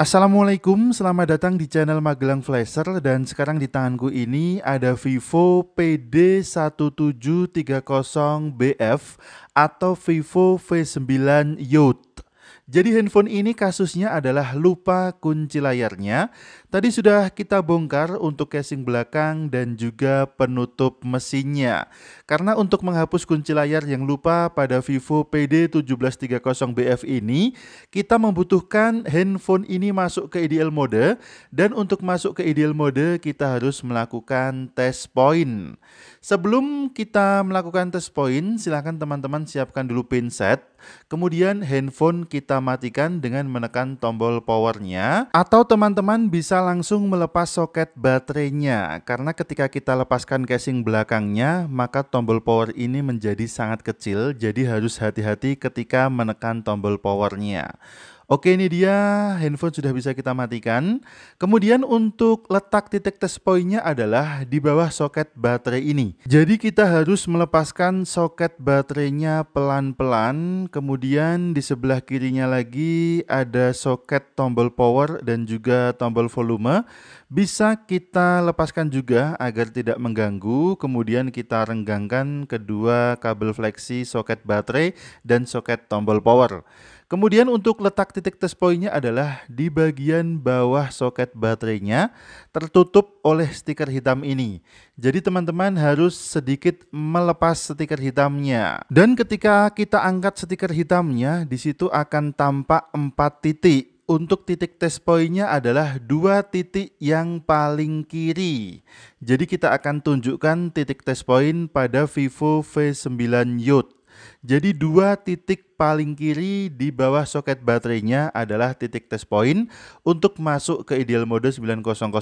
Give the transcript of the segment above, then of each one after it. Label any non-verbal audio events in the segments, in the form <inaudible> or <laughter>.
Assalamualaikum, selamat datang di channel Magelang Flasher dan sekarang di tanganku ini ada Vivo PD1730BF atau Vivo V9 Youth. Jadi handphone ini kasusnya adalah lupa kunci layarnya Tadi sudah kita bongkar untuk casing belakang dan juga penutup mesinnya. Karena untuk menghapus kunci layar yang lupa pada Vivo PD1730BF ini, kita membutuhkan handphone ini masuk ke ideal mode dan untuk masuk ke ideal mode kita harus melakukan test point. Sebelum kita melakukan test point, silakan teman-teman siapkan dulu pinset Kemudian handphone kita matikan dengan menekan tombol powernya Atau teman-teman bisa langsung melepas soket baterainya karena ketika kita lepaskan casing belakangnya maka tombol power ini menjadi sangat kecil jadi harus hati-hati ketika menekan tombol powernya. Oke ini dia handphone sudah bisa kita matikan. Kemudian untuk letak titik test pointnya adalah di bawah soket baterai ini. Jadi kita harus melepaskan soket baterainya pelan-pelan. Kemudian di sebelah kirinya lagi ada soket tombol power dan juga tombol volume. Bisa kita lepaskan juga agar tidak mengganggu. Kemudian kita renggangkan kedua kabel fleksi soket baterai dan soket tombol power. Kemudian untuk letak titik test pointnya adalah di bagian bawah soket baterainya tertutup oleh stiker hitam ini. Jadi teman-teman harus sedikit melepas stiker hitamnya. Dan ketika kita angkat stiker hitamnya, di situ akan tampak 4 titik untuk titik test pointnya adalah dua titik yang paling kiri. Jadi kita akan tunjukkan titik test point pada Vivo V9 Youth. Jadi dua titik paling kiri di bawah soket baterainya adalah titik test point untuk masuk ke ideal mode 9008.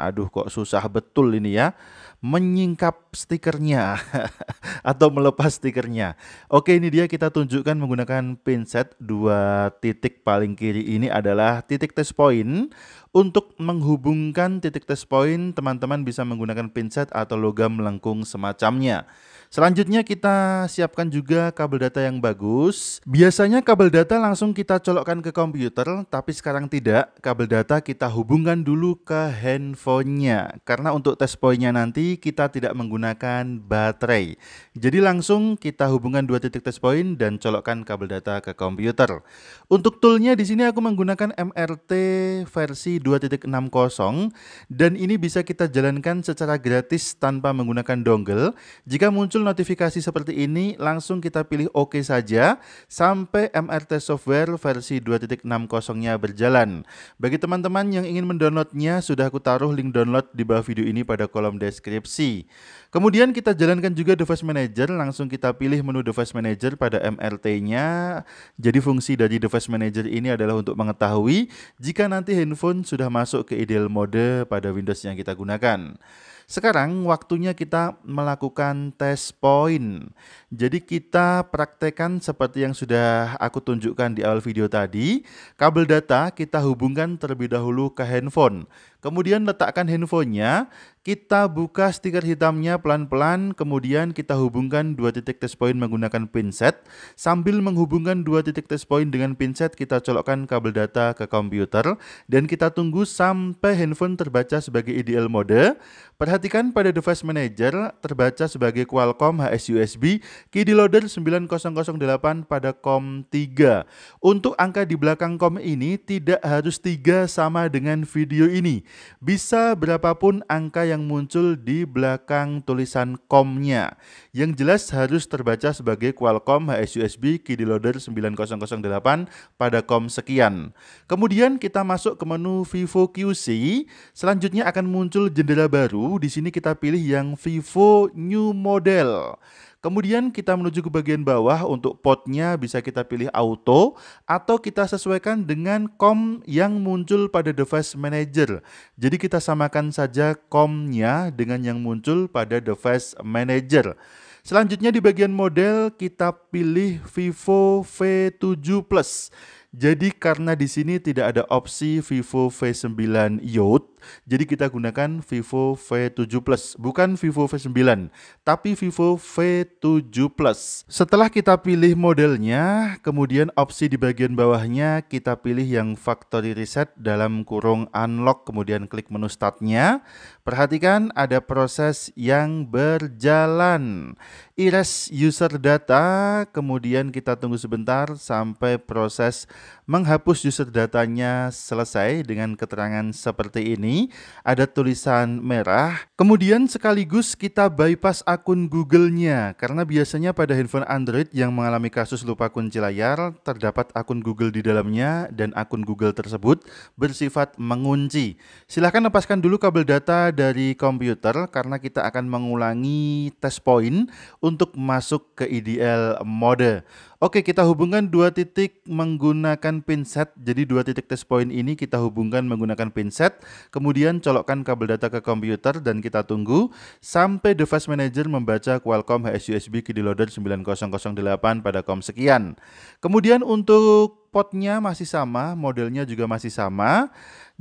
Aduh kok susah betul ini ya menyingkap stikernya <laughs> atau melepas stikernya. Oke, ini dia kita tunjukkan menggunakan pinset. Dua titik paling kiri ini adalah titik test point. Untuk menghubungkan titik test point, teman-teman bisa menggunakan pinset atau logam melengkung semacamnya. Selanjutnya kita siapkan juga kabel data yang bagus. Biasanya kabel data langsung kita colokkan ke komputer, tapi sekarang tidak. Kabel data kita hubungkan dulu ke handphonenya. Karena untuk test pointnya nanti kita tidak menggunakan baterai. Jadi langsung kita hubungkan dua titik test point dan colokkan kabel data ke komputer. Untuk toolnya di sini aku menggunakan MRT versi 2.60 dan ini bisa kita jalankan secara gratis tanpa menggunakan dongle. Jika muncul notifikasi seperti ini, langsung kita pilih OK saja sampai MRT software versi 2.60-nya berjalan. Bagi teman-teman yang ingin mendownloadnya, sudah aku taruh link download di bawah video ini pada kolom deskripsi deskripsi. Kemudian kita jalankan juga device manager, langsung kita pilih menu device manager pada MRT-nya. Jadi fungsi dari device manager ini adalah untuk mengetahui jika nanti handphone sudah masuk ke ideal mode pada Windows yang kita gunakan. Sekarang waktunya kita melakukan tes point. Jadi kita praktekkan seperti yang sudah aku tunjukkan di awal video tadi. Kabel data kita hubungkan terlebih dahulu ke handphone. Kemudian letakkan handphonenya, kita buka stiker hitamnya pelan-pelan, kemudian kita hubungkan dua titik tes point menggunakan pinset. Sambil menghubungkan dua titik tes point dengan pinset, kita colokkan kabel data ke komputer dan kita tunggu sampai handphone terbaca sebagai IDL mode. Perhatikan diperhatikan pada device manager terbaca sebagai Qualcomm HSUSB KD Loader 9008 pada COM3. Untuk angka di belakang COM ini tidak harus 3 sama dengan video ini. Bisa berapapun angka yang muncul di belakang tulisan COM-nya. Yang jelas harus terbaca sebagai Qualcomm HSUSB KD Loader 9008 pada COM sekian. Kemudian kita masuk ke menu Vivo QC. Selanjutnya akan muncul jendela baru di sini kita pilih yang Vivo New Model. Kemudian kita menuju ke bagian bawah untuk potnya bisa kita pilih auto atau kita sesuaikan dengan COM yang muncul pada device manager. Jadi kita samakan saja COM-nya dengan yang muncul pada device manager. Selanjutnya di bagian model kita pilih Vivo V7 Plus. Jadi karena di sini tidak ada opsi Vivo V9 Youth, jadi kita gunakan Vivo V7 Plus, bukan Vivo V9, tapi Vivo V7 Plus. Setelah kita pilih modelnya, kemudian opsi di bagian bawahnya kita pilih yang factory reset dalam kurung unlock, kemudian klik menu startnya. Perhatikan ada proses yang berjalan. Erase user data, kemudian kita tunggu sebentar sampai proses menghapus user datanya selesai dengan keterangan seperti ini. Ada tulisan merah. Kemudian sekaligus kita bypass akun Google-nya karena biasanya pada handphone Android yang mengalami kasus lupa kunci layar terdapat akun Google di dalamnya dan akun Google tersebut bersifat mengunci. Silahkan lepaskan dulu kabel data dari komputer karena kita akan mengulangi tes poin untuk masuk ke IDL mode. Oke, kita hubungkan dua titik menggunakan pinset. Jadi dua titik tes poin ini kita hubungkan menggunakan pinset, kemudian colokkan kabel data ke komputer dan kita tunggu sampai device manager membaca Qualcomm HSUSB KD loader 9008 pada kom sekian. Kemudian untuk potnya masih sama, modelnya juga masih sama.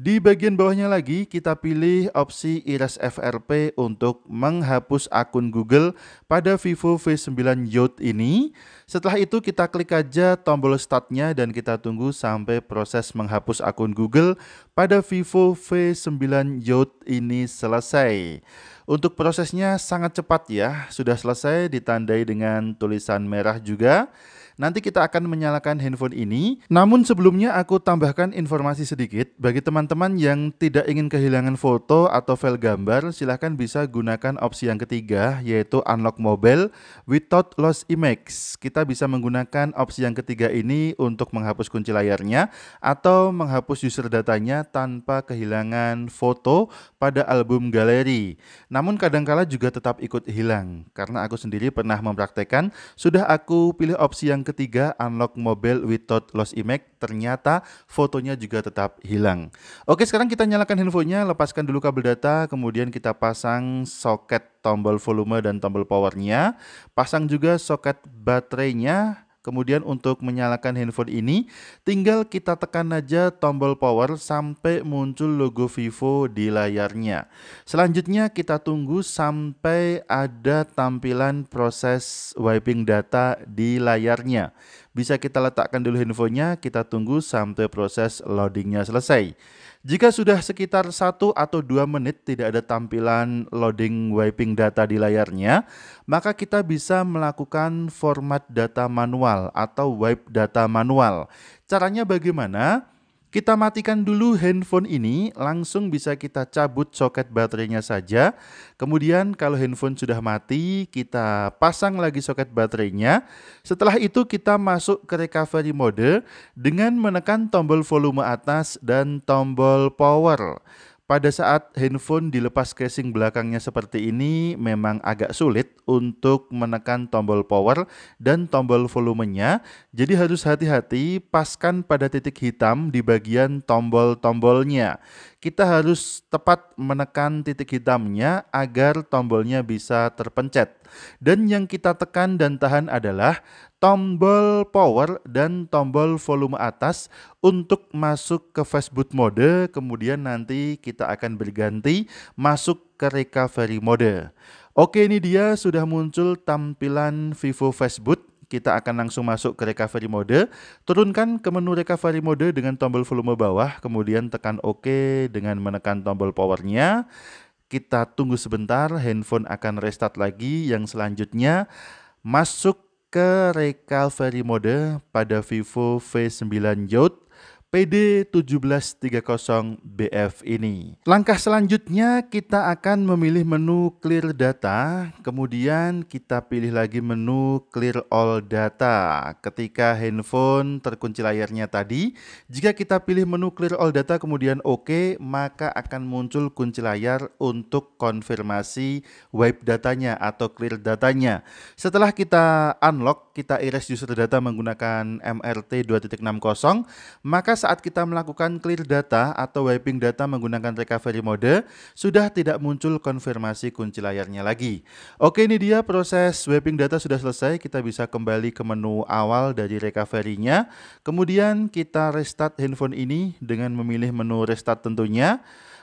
Di bagian bawahnya lagi, kita pilih opsi iris FRP untuk menghapus akun Google pada Vivo V9 Youth ini. Setelah itu kita klik aja tombol startnya dan kita tunggu sampai proses menghapus akun Google pada Vivo V9 Youth ini selesai. Untuk prosesnya sangat cepat ya, sudah selesai ditandai dengan tulisan merah juga. Nanti kita akan menyalakan handphone ini. Namun sebelumnya aku tambahkan informasi sedikit. Bagi teman-teman yang tidak ingin kehilangan foto atau file gambar, silahkan bisa gunakan opsi yang ketiga, yaitu unlock mobile without lost image. Kita bisa menggunakan opsi yang ketiga ini untuk menghapus kunci layarnya atau menghapus user datanya tanpa kehilangan foto pada album galeri. Namun kadangkala juga tetap ikut hilang. Karena aku sendiri pernah mempraktekkan, sudah aku pilih opsi yang ketiga ketiga unlock mobil without loss image ternyata fotonya juga tetap hilang. Oke, sekarang kita nyalakan handphonenya, lepaskan dulu kabel data, kemudian kita pasang soket tombol volume dan tombol powernya, pasang juga soket baterainya, Kemudian untuk menyalakan handphone ini, tinggal kita tekan aja tombol power sampai muncul logo Vivo di layarnya. Selanjutnya kita tunggu sampai ada tampilan proses wiping data di layarnya. Bisa kita letakkan dulu handphonenya, kita tunggu sampai proses loadingnya selesai. Jika sudah sekitar satu atau dua menit tidak ada tampilan loading wiping data di layarnya, maka kita bisa melakukan format data manual atau wipe data manual. Caranya bagaimana? Kita matikan dulu handphone ini, langsung bisa kita cabut soket baterainya saja. Kemudian kalau handphone sudah mati, kita pasang lagi soket baterainya. Setelah itu kita masuk ke recovery mode dengan menekan tombol volume atas dan tombol power. Pada saat handphone dilepas casing belakangnya seperti ini, memang agak sulit untuk menekan tombol power dan tombol volumenya. Jadi harus hati-hati paskan pada titik hitam di bagian tombol-tombolnya kita harus tepat menekan titik hitamnya agar tombolnya bisa terpencet. Dan yang kita tekan dan tahan adalah tombol power dan tombol volume atas untuk masuk ke fastboot mode, kemudian nanti kita akan berganti masuk ke recovery mode. Oke ini dia sudah muncul tampilan Vivo Fastboot kita akan langsung masuk ke recovery mode. Turunkan ke menu recovery mode dengan tombol volume bawah, kemudian tekan OK dengan menekan tombol powernya. Kita tunggu sebentar, handphone akan restart lagi. Yang selanjutnya, masuk ke recovery mode pada Vivo V9 Youth PD1730BF ini. Langkah selanjutnya kita akan memilih menu clear data, kemudian kita pilih lagi menu clear all data. Ketika handphone terkunci layarnya tadi, jika kita pilih menu clear all data kemudian oke, OK, maka akan muncul kunci layar untuk konfirmasi wipe datanya atau clear datanya. Setelah kita unlock, kita erase user data menggunakan MRT 2.60, maka saat kita melakukan clear data atau wiping data menggunakan recovery mode, sudah tidak muncul konfirmasi kunci layarnya lagi. Oke, ini dia proses wiping data sudah selesai. Kita bisa kembali ke menu awal dari recovery-nya. Kemudian kita restart handphone ini dengan memilih menu restart tentunya.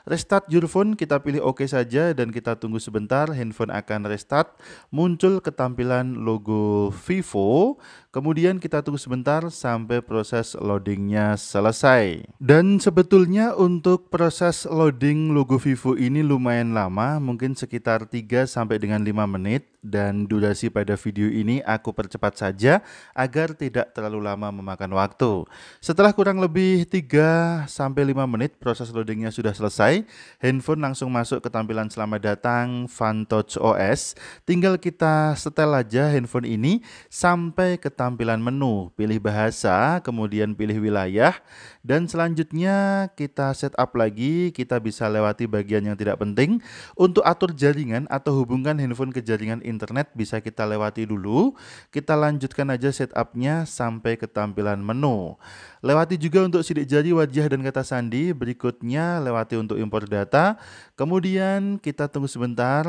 Restart Your kita pilih OK saja dan kita tunggu sebentar. Handphone akan restart. Muncul ketampilan logo Vivo. Kemudian kita tunggu sebentar sampai proses loadingnya selesai. Dan sebetulnya untuk proses loading logo Vivo ini lumayan lama, mungkin sekitar 3 sampai dengan 5 menit dan durasi pada video ini aku percepat saja agar tidak terlalu lama memakan waktu. Setelah kurang lebih 3 sampai 5 menit proses loadingnya sudah selesai, handphone langsung masuk ke tampilan selamat datang Vantage OS. Tinggal kita setel aja handphone ini sampai ke tampilan menu, pilih bahasa, kemudian pilih wilayah dan selanjutnya kita setup lagi, kita bisa lewati bagian yang tidak penting untuk atur jaringan atau hubungkan handphone ke jaringan internet internet bisa kita lewati dulu. Kita lanjutkan aja setupnya sampai ke tampilan menu. Lewati juga untuk sidik jari wajah dan kata sandi. Berikutnya lewati untuk import data. Kemudian kita tunggu sebentar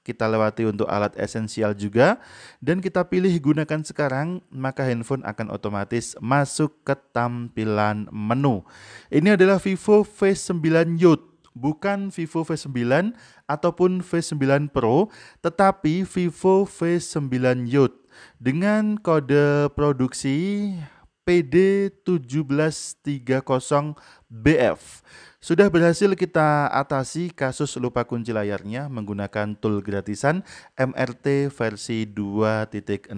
kita lewati untuk alat esensial juga dan kita pilih gunakan sekarang maka handphone akan otomatis masuk ke tampilan menu. Ini adalah Vivo V9 Youth bukan Vivo V9 ataupun V9 Pro, tetapi Vivo V9 Youth dengan kode produksi PD1730BF. Sudah berhasil kita atasi kasus lupa kunci layarnya menggunakan tool gratisan MRT versi 2.60.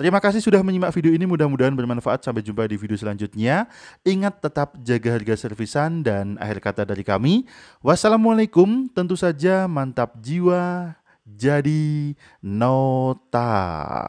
Terima kasih sudah menyimak video ini, mudah-mudahan bermanfaat. Sampai jumpa di video selanjutnya. Ingat tetap jaga harga servisan dan akhir kata dari kami. Wassalamualaikum, tentu saja mantap jiwa, jadi nota.